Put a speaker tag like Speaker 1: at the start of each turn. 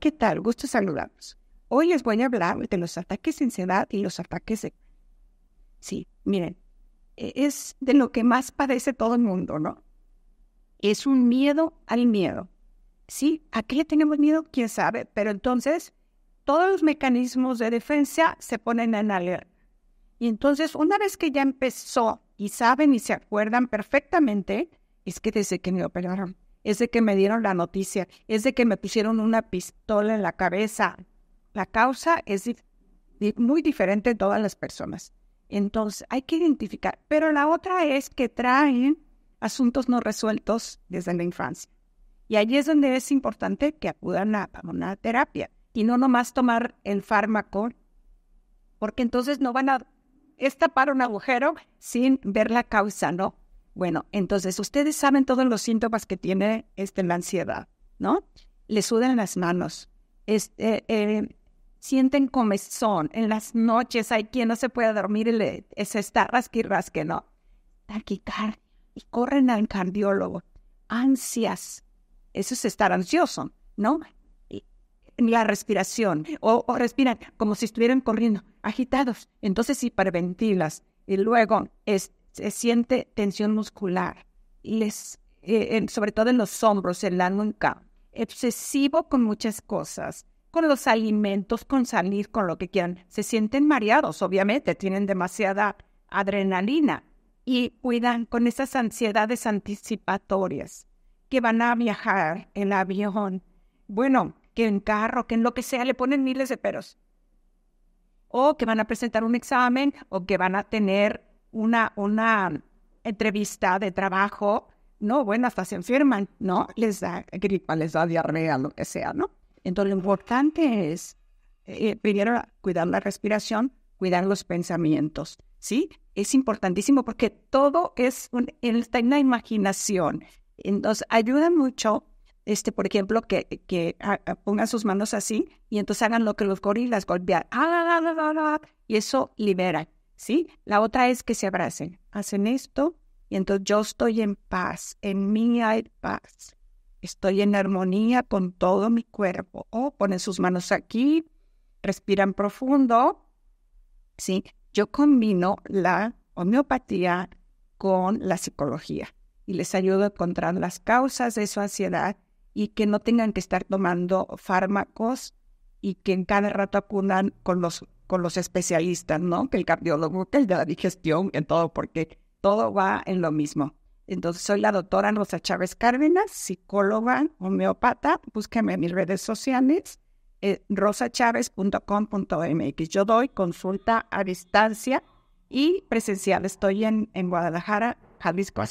Speaker 1: ¿Qué tal? Gusto saludarlos. Hoy les voy a hablar de los ataques de ansiedad y los ataques de... Sí, miren, e, es de lo que más padece todo el mundo, ¿no? Es un miedo al miedo. Sí, ¿a qué tenemos miedo? ¿Quién sabe? Pero entonces todos los mecanismos de defensa se ponen en alerta. Y entonces una vez que ya empezó y saben y se acuerdan perfectamente, es que desde que me operaron es de que me dieron la noticia, es de que me pusieron una pistola en la cabeza. La causa es muy diferente en todas las personas. Entonces, hay que identificar. Pero la otra es que traen asuntos no resueltos desde la infancia. Y allí es donde es importante que acudan a, una terapia y no nomás tomar el fármaco, porque entonces no van a tapar un agujero sin ver la causa, ¿no? Bueno, entonces ustedes saben todos los síntomas que tiene este, la ansiedad, ¿no? Le sudan las manos, eh, eh, sienten comezón, en las noches hay quien no se puede dormir y le, se está y rasque, ¿no? Taquicardia, y corren al cardiólogo. Ansias, eso es estar ansioso, ¿no? La respiración, o, respiran como si estuvieran corriendo, agitados, entonces hiperventilas. Y luego, es, este, se siente tensión muscular, les, eh, sobre todo en los hombros, en la nuca, obsesivo con muchas cosas, con los alimentos, con salir, con lo que quieran. Se sienten mareados, obviamente, tienen demasiada adrenalina y cuidan con esas ansiedades anticipatorias, que van a viajar en avión, bueno, que en carro, que en lo que sea, le ponen miles de peros. O que van a presentar un examen, o que van a tener una, una entrevista de trabajo, no, bueno, hasta se enferman, ¿no? Les da gripa, les da diarrea, lo que sea, ¿no? Entonces, lo importante es, eh, primero, cuidar la respiración, cuidar los pensamientos, ¿sí? Es importantísimo porque todo es un, está en la imaginación. Entonces, ayuda mucho, este, por ejemplo, que, que pongan sus manos así y entonces hagan lo que los gorilas, golpean, ah, y eso libera. ¿sí? La otra es que se abracen, hacen esto y entonces yo estoy en paz, en mí hay paz, estoy en armonía con todo mi cuerpo. O oh, ponen sus manos aquí, respiran profundo, ¿sí? Yo combino la homeopatía con la psicología y les ayudo a encontrar las causas de su ansiedad y que no tengan que estar tomando fármacos y que en cada rato acudan con los con los especialistas, ¿no? Que el cardiólogo, que el de la digestión, en todo, porque todo va en lo mismo. Entonces, soy la doctora Rosa Chávez Cárdenas, psicóloga, homeopata. Búsqueme en mis redes sociales, eh, rosachávez.com.mx. Yo doy consulta a distancia y presencial. Estoy en, Guadalajara, Jalisco, a